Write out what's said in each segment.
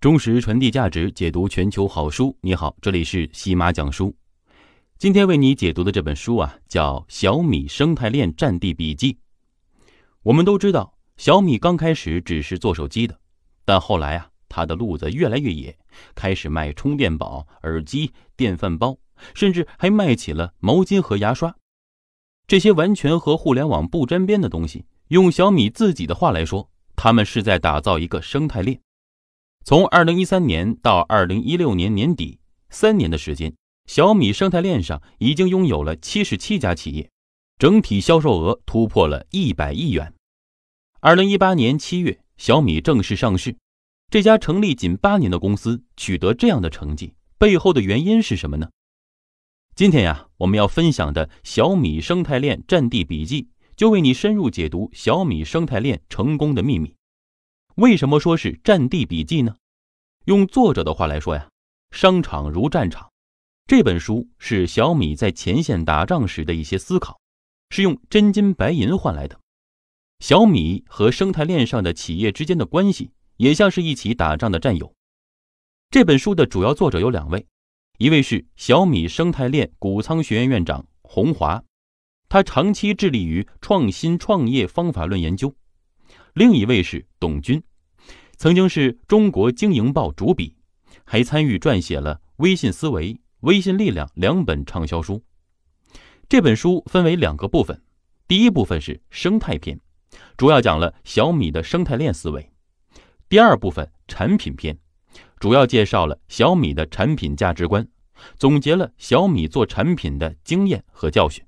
忠实传递价值，解读全球好书。你好，这里是喜马讲书。今天为你解读的这本书啊，叫《小米生态链战地笔记》。我们都知道，小米刚开始只是做手机的，但后来啊，它的路子越来越野，开始卖充电宝、耳机、电饭煲，甚至还卖起了毛巾和牙刷。这些完全和互联网不沾边的东西，用小米自己的话来说，他们是在打造一个生态链。从二零一三年到二零一六年年底，三年的时间，小米生态链上已经拥有了七十七家企业，整体销售额突破了一百亿元。二零一八年七月，小米正式上市，这家成立仅八年的公司取得这样的成绩，背后的原因是什么呢？今天呀，我们要分享的《小米生态链战地笔记》，就为你深入解读小米生态链成功的秘密。为什么说是战地笔记呢？用作者的话来说呀，商场如战场，这本书是小米在前线打仗时的一些思考，是用真金白银换来的。小米和生态链上的企业之间的关系，也像是一起打仗的战友。这本书的主要作者有两位，一位是小米生态链谷仓学院院长洪华，他长期致力于创新创业方法论研究。另一位是董军，曾经是中国经营报主笔，还参与撰写了《微信思维》《微信力量》两本畅销书。这本书分为两个部分，第一部分是生态篇，主要讲了小米的生态链思维；第二部分产品篇，主要介绍了小米的产品价值观，总结了小米做产品的经验和教训。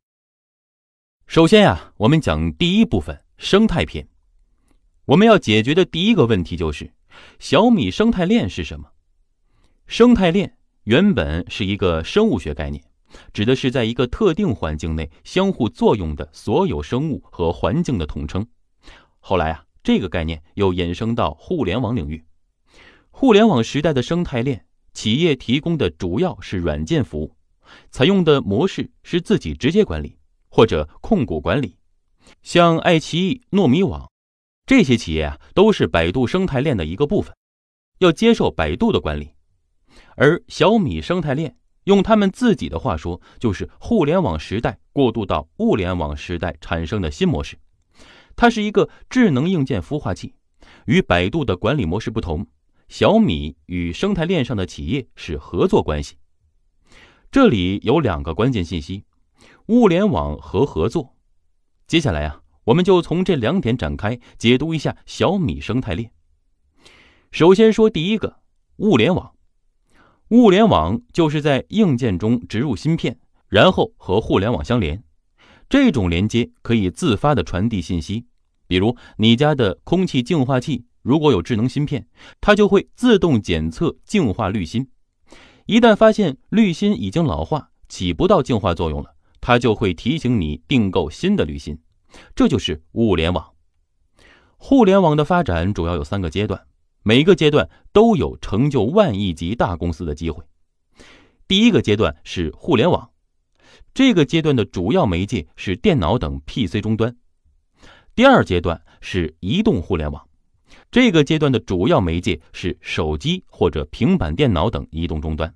首先呀，我们讲第一部分生态篇。我们要解决的第一个问题就是，小米生态链是什么？生态链原本是一个生物学概念，指的是在一个特定环境内相互作用的所有生物和环境的统称。后来啊，这个概念又衍生到互联网领域。互联网时代的生态链企业提供的主要是软件服务，采用的模式是自己直接管理或者控股管理，像爱奇艺、糯米网。这些企业啊，都是百度生态链的一个部分，要接受百度的管理。而小米生态链，用他们自己的话说，就是互联网时代过渡到物联网时代产生的新模式。它是一个智能硬件孵化器，与百度的管理模式不同。小米与生态链上的企业是合作关系。这里有两个关键信息：物联网和合作。接下来啊。我们就从这两点展开解读一下小米生态链。首先说第一个物联网，物联网就是在硬件中植入芯片，然后和互联网相连。这种连接可以自发的传递信息，比如你家的空气净化器如果有智能芯片，它就会自动检测净化滤芯，一旦发现滤芯已经老化，起不到净化作用了，它就会提醒你订购新的滤芯。这就是物联网。互联网的发展主要有三个阶段，每个阶段都有成就万亿级大公司的机会。第一个阶段是互联网，这个阶段的主要媒介是电脑等 PC 终端；第二阶段是移动互联网，这个阶段的主要媒介是手机或者平板电脑等移动终端；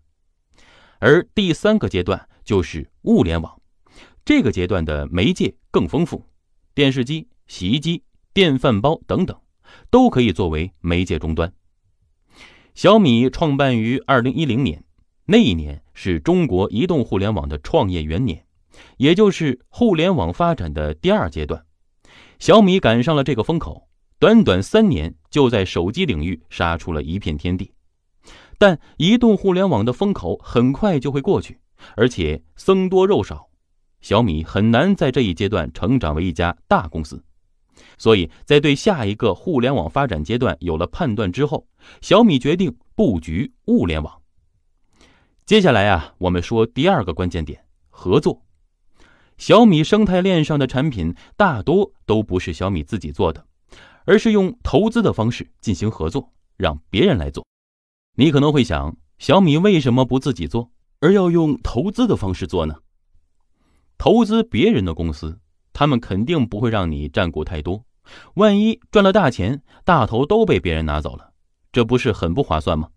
而第三个阶段就是物联网，这个阶段的媒介更丰富。电视机、洗衣机、电饭煲等等，都可以作为媒介终端。小米创办于二零一零年，那一年是中国移动互联网的创业元年，也就是互联网发展的第二阶段。小米赶上了这个风口，短短三年就在手机领域杀出了一片天地。但移动互联网的风口很快就会过去，而且僧多肉少。小米很难在这一阶段成长为一家大公司，所以在对下一个互联网发展阶段有了判断之后，小米决定布局物联网。接下来啊，我们说第二个关键点：合作。小米生态链上的产品大多都不是小米自己做的，而是用投资的方式进行合作，让别人来做。你可能会想，小米为什么不自己做，而要用投资的方式做呢？投资别人的公司，他们肯定不会让你占股太多。万一赚了大钱，大头都被别人拿走了，这不是很不划算吗？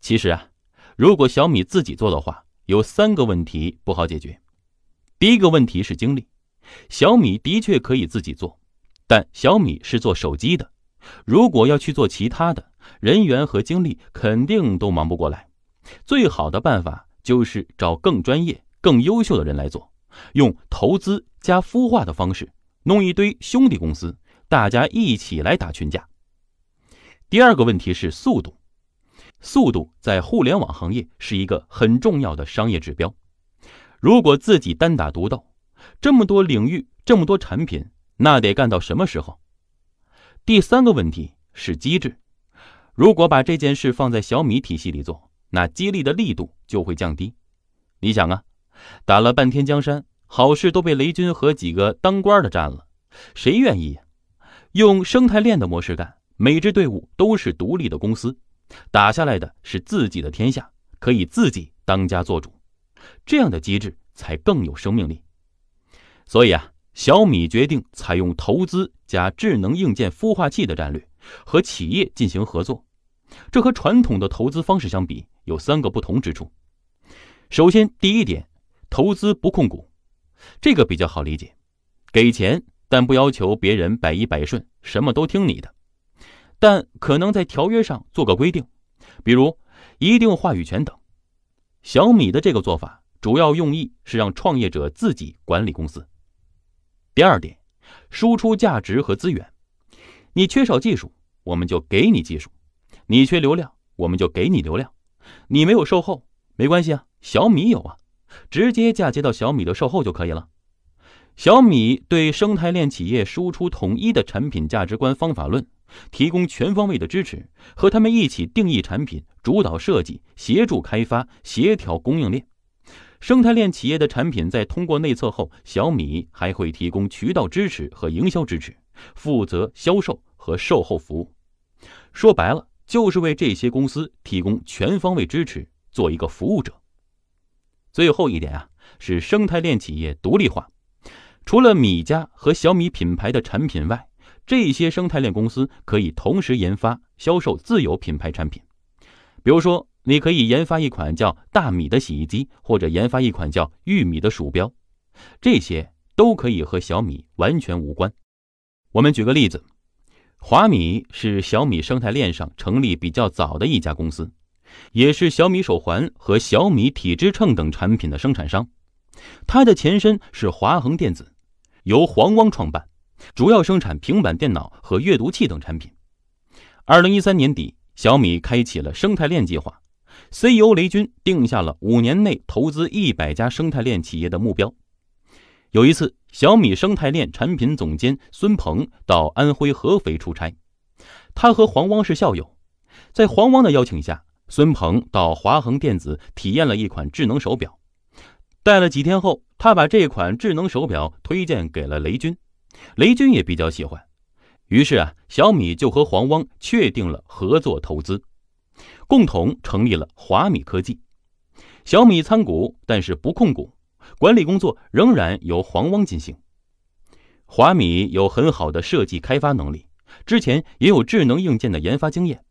其实啊，如果小米自己做的话，有三个问题不好解决。第一个问题是精力，小米的确可以自己做，但小米是做手机的，如果要去做其他的，人员和精力肯定都忙不过来。最好的办法就是找更专业。更优秀的人来做，用投资加孵化的方式弄一堆兄弟公司，大家一起来打群架。第二个问题是速度，速度在互联网行业是一个很重要的商业指标。如果自己单打独斗，这么多领域，这么多产品，那得干到什么时候？第三个问题是机制，如果把这件事放在小米体系里做，那激励的力度就会降低。你想啊。打了半天江山，好事都被雷军和几个当官的占了，谁愿意？用生态链的模式干，每支队伍都是独立的公司，打下来的是自己的天下，可以自己当家做主，这样的机制才更有生命力。所以啊，小米决定采用投资加智能硬件孵化器的战略，和企业进行合作。这和传统的投资方式相比，有三个不同之处。首先，第一点。投资不控股，这个比较好理解，给钱但不要求别人百依百顺，什么都听你的，但可能在条约上做个规定，比如一定话语权等。小米的这个做法主要用意是让创业者自己管理公司。第二点，输出价值和资源，你缺少技术，我们就给你技术；你缺流量，我们就给你流量；你没有售后，没关系啊，小米有啊。直接嫁接到小米的售后就可以了。小米对生态链企业输出统一的产品价值观、方法论，提供全方位的支持，和他们一起定义产品、主导设计、协助开发、协调供应链。生态链企业的产品在通过内测后，小米还会提供渠道支持和营销支持，负责销售和售后服务。说白了，就是为这些公司提供全方位支持，做一个服务者。最后一点啊，是生态链企业独立化。除了米家和小米品牌的产品外，这些生态链公司可以同时研发、销售自有品牌产品。比如说，你可以研发一款叫大米的洗衣机，或者研发一款叫玉米的鼠标，这些都可以和小米完全无关。我们举个例子，华米是小米生态链上成立比较早的一家公司。也是小米手环和小米体脂秤等产品的生产商。它的前身是华恒电子，由黄汪创办，主要生产平板电脑和阅读器等产品。二零一三年底，小米开启了生态链计划，CEO 雷军定下了五年内投资一百家生态链企业的目标。有一次，小米生态链产品总监孙鹏到安徽合肥出差，他和黄汪是校友，在黄汪的邀请下。孙鹏到华恒电子体验了一款智能手表，戴了几天后，他把这款智能手表推荐给了雷军，雷军也比较喜欢，于是啊，小米就和黄汪确定了合作投资，共同成立了华米科技，小米参股但是不控股，管理工作仍然由黄汪进行。华米有很好的设计开发能力，之前也有智能硬件的研发经验。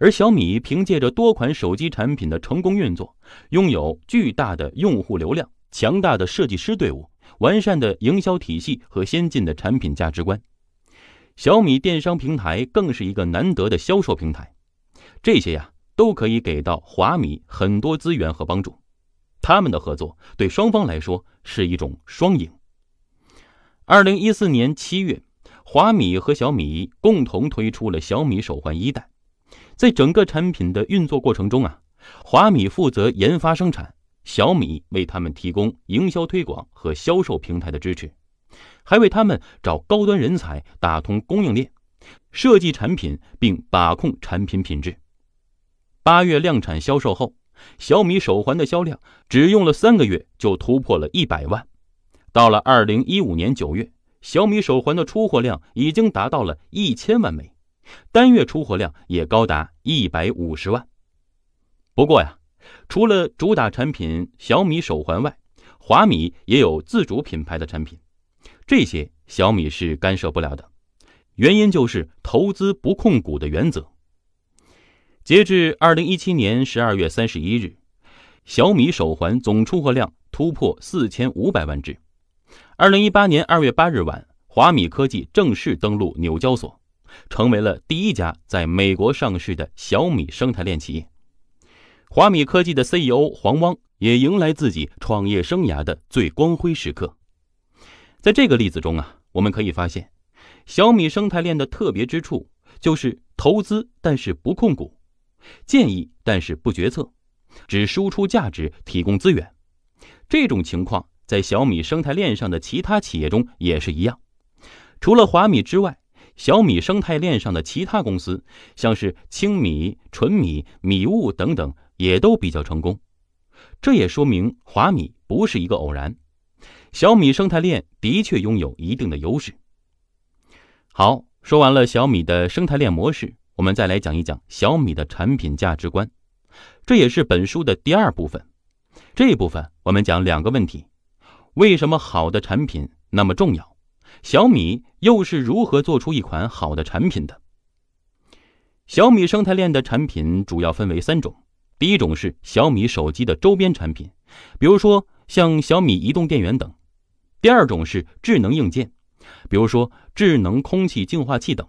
而小米凭借着多款手机产品的成功运作，拥有巨大的用户流量、强大的设计师队伍、完善的营销体系和先进的产品价值观。小米电商平台更是一个难得的销售平台，这些呀都可以给到华米很多资源和帮助。他们的合作对双方来说是一种双赢。二零一四年七月，华米和小米共同推出了小米手环一代。在整个产品的运作过程中啊，华米负责研发生产，小米为他们提供营销推广和销售平台的支持，还为他们找高端人才、打通供应链、设计产品并把控产品品质。八月量产销售后，小米手环的销量只用了三个月就突破了一百万。到了二零一五年九月，小米手环的出货量已经达到了一千万枚。单月出货量也高达一百五十万。不过呀，除了主打产品小米手环外，华米也有自主品牌的产品，这些小米是干涉不了的。原因就是投资不控股的原则。截至二零一七年十二月三十一日，小米手环总出货量突破四千五百万只。二零一八年二月八日晚，华米科技正式登陆纽交所。成为了第一家在美国上市的小米生态链企业，华米科技的 CEO 黄汪也迎来自己创业生涯的最光辉时刻。在这个例子中啊，我们可以发现，小米生态链的特别之处就是投资但是不控股，建议但是不决策，只输出价值，提供资源。这种情况在小米生态链上的其他企业中也是一样。除了华米之外。小米生态链上的其他公司，像是青米、纯米、米物等等，也都比较成功。这也说明华米不是一个偶然。小米生态链的确拥有一定的优势。好，说完了小米的生态链模式，我们再来讲一讲小米的产品价值观。这也是本书的第二部分。这一部分我们讲两个问题：为什么好的产品那么重要？小米又是如何做出一款好的产品的？小米生态链的产品主要分为三种：第一种是小米手机的周边产品，比如说像小米移动电源等；第二种是智能硬件，比如说智能空气净化器等；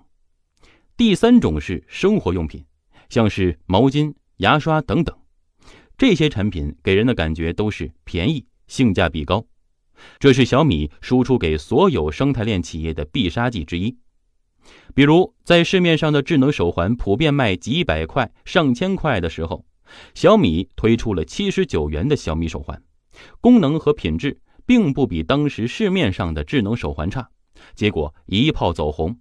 第三种是生活用品，像是毛巾、牙刷等等。这些产品给人的感觉都是便宜，性价比高。这是小米输出给所有生态链企业的必杀技之一。比如，在市面上的智能手环普遍卖几百块、上千块的时候，小米推出了七十九元的小米手环，功能和品质并不比当时市面上的智能手环差，结果一炮走红。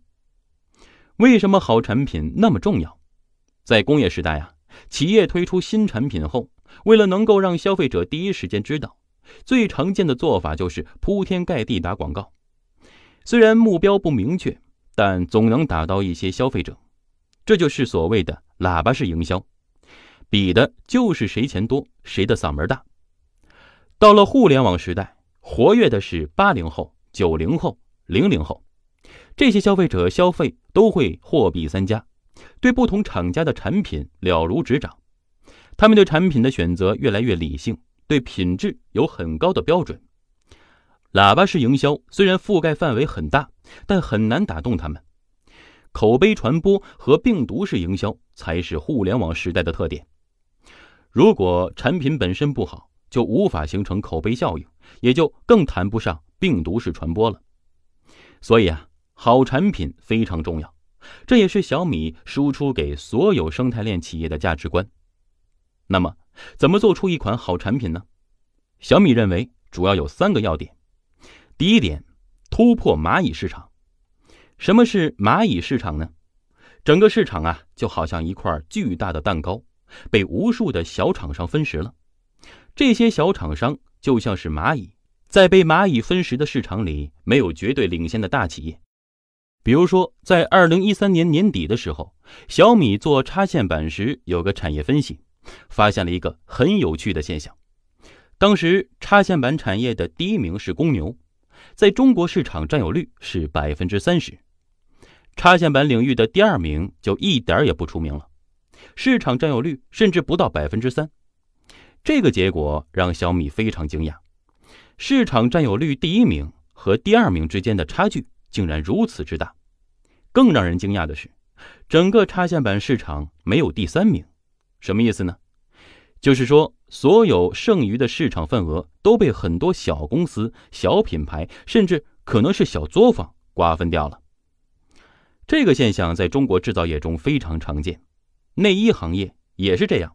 为什么好产品那么重要？在工业时代啊，企业推出新产品后，为了能够让消费者第一时间知道。最常见的做法就是铺天盖地打广告，虽然目标不明确，但总能打到一些消费者。这就是所谓的“喇叭式营销”，比的就是谁钱多，谁的嗓门大。到了互联网时代，活跃的是八零后、九零后、零零后，这些消费者消费都会货比三家，对不同厂家的产品了如指掌。他们对产品的选择越来越理性。对品质有很高的标准，喇叭式营销虽然覆盖范围很大，但很难打动他们。口碑传播和病毒式营销才是互联网时代的特点。如果产品本身不好，就无法形成口碑效应，也就更谈不上病毒式传播了。所以啊，好产品非常重要，这也是小米输出给所有生态链企业的价值观。那么，怎么做出一款好产品呢？小米认为主要有三个要点。第一点，突破蚂蚁市场。什么是蚂蚁市场呢？整个市场啊，就好像一块巨大的蛋糕，被无数的小厂商分食了。这些小厂商就像是蚂蚁，在被蚂蚁分食的市场里，没有绝对领先的大企业。比如说，在二零一三年年底的时候，小米做插线板时有个产业分析。发现了一个很有趣的现象：当时插线板产业的第一名是公牛，在中国市场占有率是百分之三十；插线板领域的第二名就一点也不出名了，市场占有率甚至不到百分之三。这个结果让小米非常惊讶，市场占有率第一名和第二名之间的差距竟然如此之大。更让人惊讶的是，整个插线板市场没有第三名。什么意思呢？就是说，所有剩余的市场份额都被很多小公司、小品牌，甚至可能是小作坊瓜分掉了。这个现象在中国制造业中非常常见，内衣行业也是这样。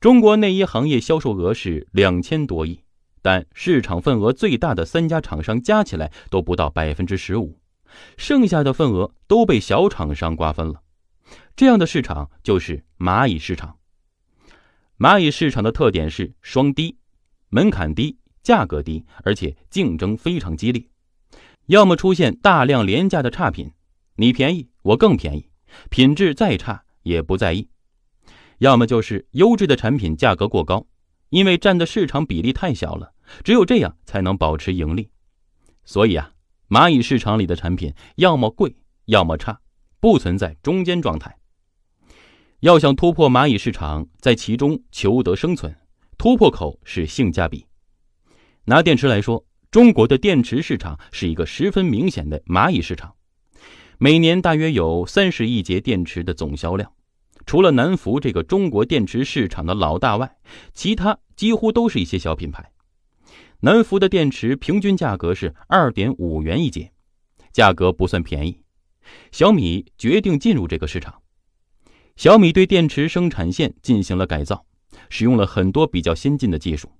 中国内衣行业销售额是两千多亿，但市场份额最大的三家厂商加起来都不到百分之十五，剩下的份额都被小厂商瓜分了。这样的市场就是蚂蚁市场。蚂蚁市场的特点是双低，门槛低，价格低，而且竞争非常激烈。要么出现大量廉价的差品，你便宜我更便宜，品质再差也不在意；要么就是优质的产品价格过高，因为占的市场比例太小了，只有这样才能保持盈利。所以啊，蚂蚁市场里的产品要么贵，要么差，不存在中间状态。要想突破蚂蚁市场，在其中求得生存，突破口是性价比。拿电池来说，中国的电池市场是一个十分明显的蚂蚁市场，每年大约有三十亿节电池的总销量。除了南孚这个中国电池市场的老大外，其他几乎都是一些小品牌。南孚的电池平均价格是二点五元一节，价格不算便宜。小米决定进入这个市场。小米对电池生产线进行了改造，使用了很多比较先进的技术，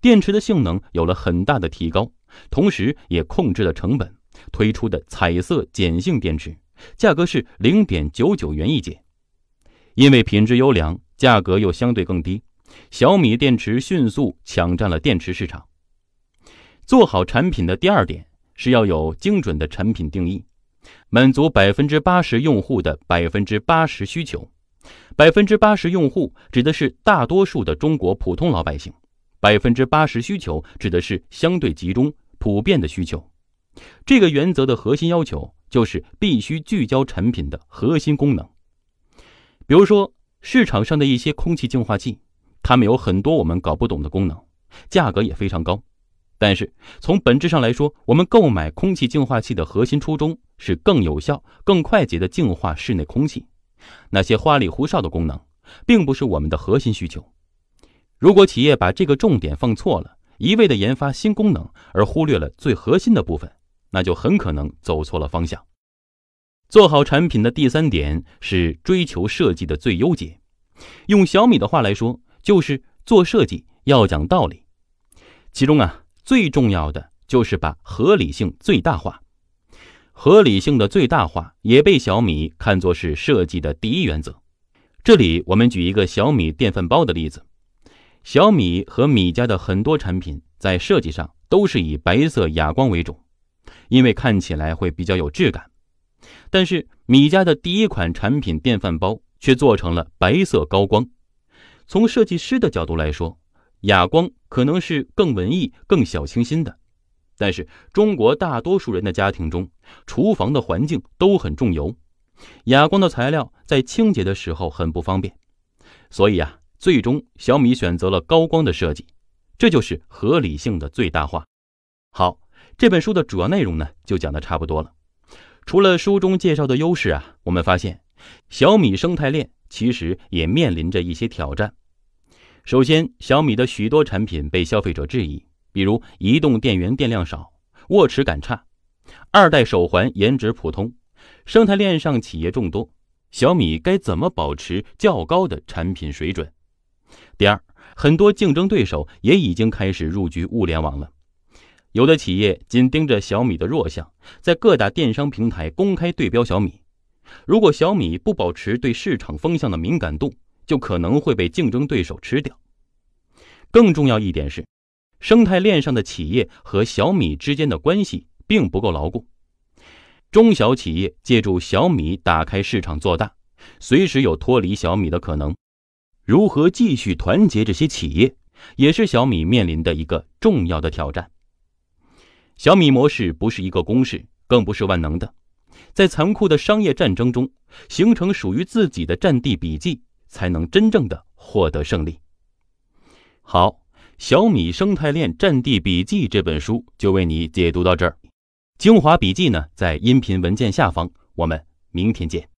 电池的性能有了很大的提高，同时也控制了成本。推出的彩色碱性电池价格是零点九九元一节，因为品质优良，价格又相对更低，小米电池迅速抢占了电池市场。做好产品的第二点是要有精准的产品定义。满足百分之八十用户的百分之八十需求，百分之八十用户指的是大多数的中国普通老百姓，百分之八十需求指的是相对集中、普遍的需求。这个原则的核心要求就是必须聚焦产品的核心功能。比如说市场上的一些空气净化器，它们有很多我们搞不懂的功能，价格也非常高，但是从本质上来说，我们购买空气净化器的核心初衷。是更有效、更快捷的净化室内空气。那些花里胡哨的功能，并不是我们的核心需求。如果企业把这个重点放错了，一味的研发新功能，而忽略了最核心的部分，那就很可能走错了方向。做好产品的第三点是追求设计的最优解。用小米的话来说，就是做设计要讲道理。其中啊，最重要的就是把合理性最大化。合理性的最大化也被小米看作是设计的第一原则。这里我们举一个小米电饭煲的例子：小米和米家的很多产品在设计上都是以白色哑光为主，因为看起来会比较有质感。但是米家的第一款产品电饭煲却做成了白色高光。从设计师的角度来说，哑光可能是更文艺、更小清新的。但是中国大多数人的家庭中，厨房的环境都很重油，哑光的材料在清洁的时候很不方便，所以啊，最终小米选择了高光的设计，这就是合理性的最大化。好，这本书的主要内容呢就讲的差不多了。除了书中介绍的优势啊，我们发现小米生态链其实也面临着一些挑战。首先，小米的许多产品被消费者质疑。比如移动电源电量少，握持感差；二代手环颜值普通，生态链上企业众多。小米该怎么保持较高的产品水准？第二，很多竞争对手也已经开始入局物联网了。有的企业紧盯着小米的弱项，在各大电商平台公开对标小米。如果小米不保持对市场风向的敏感度，就可能会被竞争对手吃掉。更重要一点是。生态链上的企业和小米之间的关系并不够牢固，中小企业借助小米打开市场做大，随时有脱离小米的可能。如何继续团结这些企业，也是小米面临的一个重要的挑战。小米模式不是一个公式，更不是万能的，在残酷的商业战争中，形成属于自己的战地笔记，才能真正的获得胜利。好。小米生态链战地笔记这本书就为你解读到这儿，精华笔记呢在音频文件下方，我们明天见。